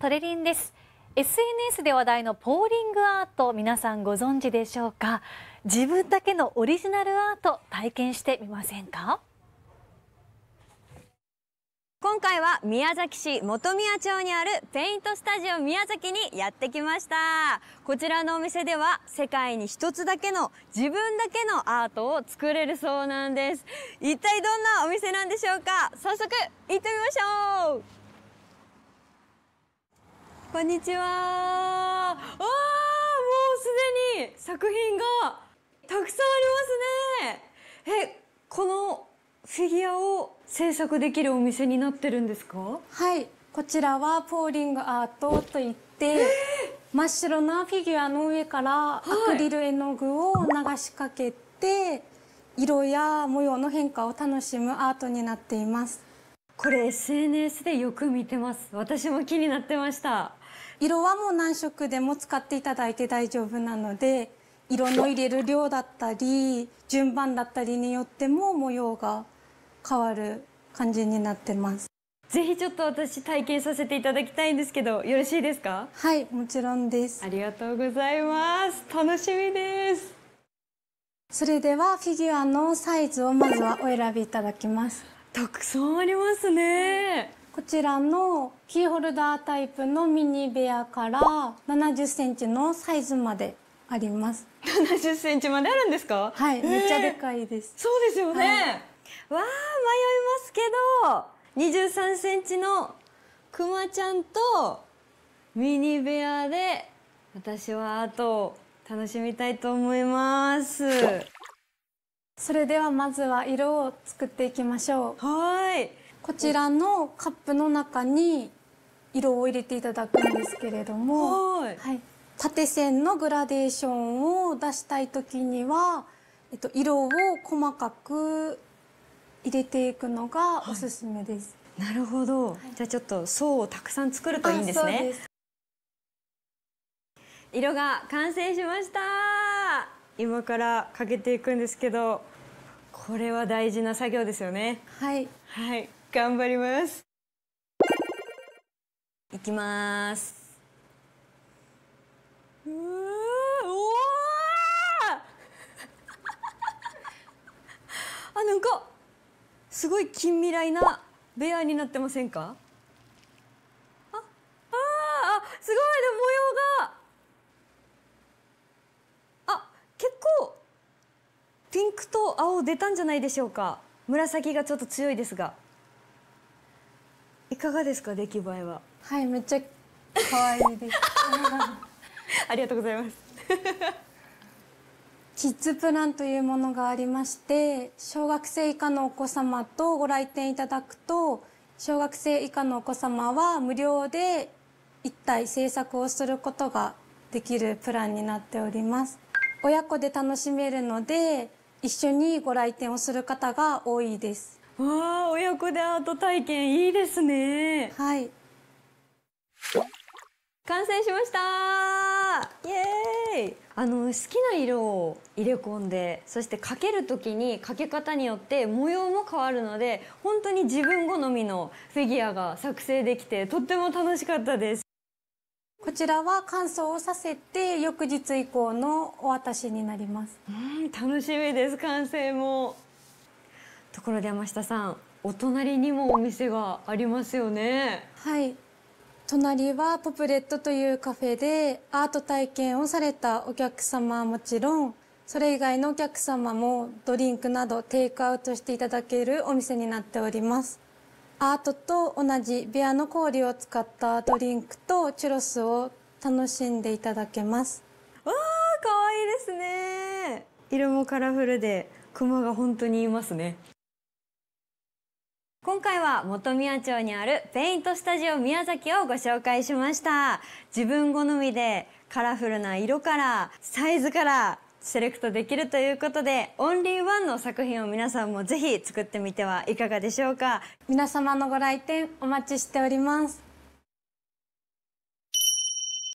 トレリンです SNS で話題のポーリングアート皆さんご存知でしょうか自分だけのオリジナルアート体験してみませんか今回は宮崎市本宮町にあるペイントスタジオ宮崎にやってきましたこちらのお店では世界に一つだけの自分だけのアートを作れるそうなんです一体どんなお店なんでしょうか早速行ってみましょうこんにちは。わあ、もうすでに作品がたくさんありますね。え、このフィギュアを制作できるお店になってるんですか？はい、こちらはポーリングアートといって、えー、真っ白なフィギュアの上からアクリル絵の具を流しかけて、はい、色や模様の変化を楽しむアートになっています。これ SNS でよく見てます私も気になってました色はもう何色でも使っていただいて大丈夫なので色の入れる量だったり順番だったりによっても模様が変わる感じになってますぜひちょっと私体験させていただきたいんですけどよろしいですかはいもちろんですありがとうございます楽しみですそれではフィギュアのサイズをまずはお選びいただきますたくさんありますねこちらのキーホルダータイプのミニ部屋から70センチのサイズまであります。70センチまであるんですか？はい、えー、めっちゃでかいです。そうですよね。はい、わあ迷いますけど、23センチのくまちゃんとミニ部屋で私はあと楽しみたいと思います。それではまずは色を作っていきましょう。はい。こちらのカップの中に色を入れていただくんですけれども縦線のグラデーションを出したい時には色を細かく入れていくのがおすすめです。はい、なるほど、はい、じゃあちょっと層をたくさん作るといいんですね。す色が完成しました今からかけていくんですけどこれは大事な作業ですよねはいはい頑張りますいきますうお あなんかすごい近未来なベアになってませんかあああすごいでも模様があ結構ピンクと青出たんじゃないでしょうか紫がちょっと強いですが。かがですか出来栄えははいめっちゃ可愛いです ありがとうございます キッズプランというものがありまして小学生以下のお子様とご来店いただくと小学生以下のお子様は無料で1体制作をすることができるプランになっております親子で楽しめるので一緒にご来店をする方が多いですわあ親子でアート体験いいですね。はい完成しましたイエーイあの好きな色を入れ込んでそしてかける時にかけ方によって模様も変わるので本当に自分好みのフィギュアが作成できてとっても楽しかったですこちらは乾燥をさせて翌日以降のお渡しになりますうん楽しみです完成もところで山下さんお隣にもお店がありますよねはい隣はポプレットというカフェでアート体験をされたお客様はもちろんそれ以外のお客様もドリンクなどテイクアウトしていただけるお店になっておりますアートと同じビアの氷を使ったドリンクとチュロスを楽しんでいただけますわーかわいいですね色もカラフルでクマが本当にいますね今回は本宮町にあるペイントスタジオ宮崎をご紹介しました自分好みでカラフルな色からサイズからセレクトできるということでオンリーワンの作品を皆さんもぜひ作ってみてはいかがでしょうか皆様のご来店お待ちしております